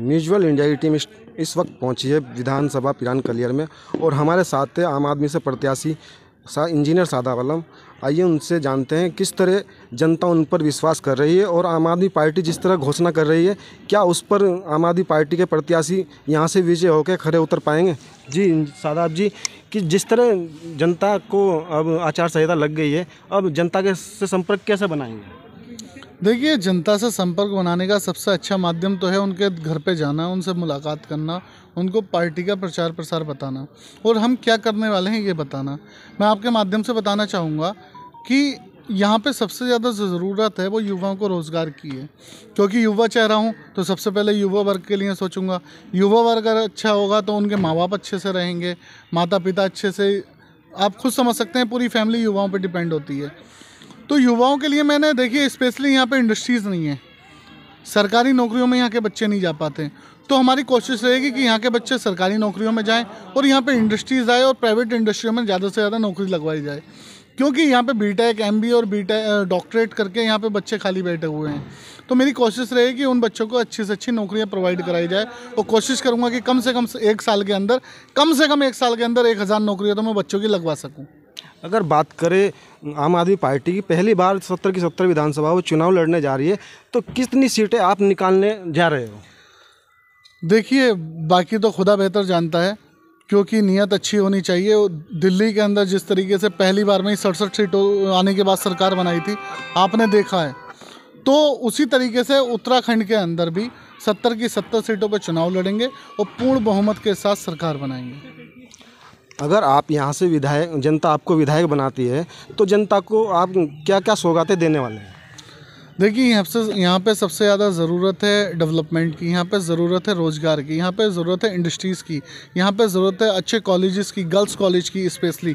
mutual India की team इस वक्त पहुंची है विधानसभा पिरान कलियर में और हमारे साथ थे आम आदमी से प्रत्याशी सा इंजीनियर सादा वालम आइए उनसे जानते हैं किस तरह जनता उन पर विश्वास कर रही है और आम आदमी पार्टी जिस तरह घोषणा कर रही है क्या उस पर आम आदमी पार्टी के प्रत्याशी यहाँ से विजय होकर खड़े उतर पाएंगे जी सादाब जी कि जिस तरह जनता को अब आचार संहिता लग गई है अब जनता के से संपर्क कैसे बनाएंगे देखिए जनता से संपर्क बनाने का सबसे अच्छा माध्यम तो है उनके घर पे जाना उनसे मुलाकात करना उनको पार्टी का प्रचार प्रसार बताना और हम क्या करने वाले हैं ये बताना मैं आपके माध्यम से बताना चाहूँगा कि यहाँ पे सबसे ज़्यादा ज़रूरत है वो युवाओं को रोज़गार की है क्योंकि युवा चाह रहा हूँ तो सबसे पहले युवा वर्ग के लिए सोचूंगा युवा वर्ग अगर अच्छा होगा तो उनके माँ बाप अच्छे से रहेंगे माता पिता अच्छे से आप खुद समझ सकते हैं पूरी फैमिली युवाओं पर डिपेंड होती है तो युवाओं के लिए मैंने देखिए स्पेशली यहाँ पे इंडस्ट्रीज़ नहीं है सरकारी नौकरियों में यहाँ के बच्चे नहीं जा पाते तो हमारी कोशिश रहेगी कि यहाँ के बच्चे सरकारी नौकरियों में जाएँ और यहाँ पर इंडस्ट्रीज़ आए और प्राइवेट इंडस्ट्रियों में ज़्यादा से ज़्यादा नौकरी लगवाई जाए क्योंकि यहाँ पे बीटेक एमबी और बीटेक डॉक्टरेट करके यहाँ पे बच्चे खाली बैठे हुए हैं तो मेरी कोशिश रहेगी कि उन बच्चों को अच्छी से अच्छी नौकरियाँ प्रोवाइड कराई जाए और कोशिश करूँगा कि कम से कम एक साल के अंदर कम से कम एक साल के अंदर एक हज़ार नौकरियाँ तो मैं बच्चों की लगवा सकूँ अगर बात करें आम आदमी पार्टी की पहली बार सत्तर की सत्तर विधानसभा वो चुनाव लड़ने जा रही है तो कितनी सीटें आप निकालने जा रहे हो देखिए बाकी तो खुदा बेहतर जानता है क्योंकि नीयत अच्छी होनी चाहिए दिल्ली के अंदर जिस तरीके से पहली बार में ही सड़सठ सीटों आने के बाद सरकार बनाई थी आपने देखा है तो उसी तरीके से उत्तराखंड के अंदर भी सत्तर की सत्तर सीटों पर चुनाव लड़ेंगे और पूर्ण बहुमत के साथ सरकार बनाएंगे अगर आप यहाँ से विधायक जनता आपको विधायक बनाती है तो जनता को आप क्या क्या सौगातें देने वाले हैं देखिए यहाँ से यहाँ पर सबसे ज़्यादा ज़रूरत है डेवलपमेंट की यहाँ पे ज़रूरत है रोज़गार की यहाँ पे ज़रूरत है इंडस्ट्रीज़ की यहाँ पे ज़रूरत है अच्छे कॉलेजेस की गर्ल्स कॉलेज की स्पेशली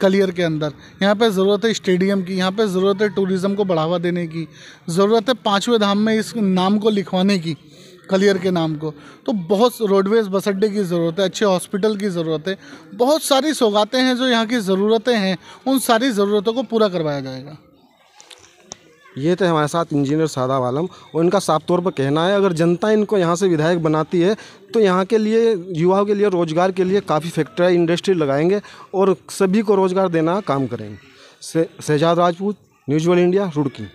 कलियर के अंदर यहाँ पे ज़रूरत है स्टेडियम की यहाँ पे ज़रूरत है टूरिज़्म को बढ़ावा देने की ज़रूरत है पाँचवें धाम में इस नाम को लिखवाने की कलियर के नाम को तो बहुत रोडवेज़ बस अड्डे की ज़रूरत है अच्छे हॉस्पिटल की ज़रूरत है बहुत सारी सौगातें हैं जो यहाँ की ज़रूरतें हैं उन सारी ज़रूरतों को पूरा करवाया जाएगा ये थे हमारे साथ इंजीनियर सादा आलम और इनका साफ तौर पर कहना है अगर जनता इनको यहाँ से विधायक बनाती है तो यहाँ के लिए युवाओं के लिए रोज़गार के लिए काफ़ी फैक्ट्री इंडस्ट्री लगाएंगे और सभी को रोज़गार देना काम करेंगे शहजाद राजपूत न्यूज इंडिया रुड़की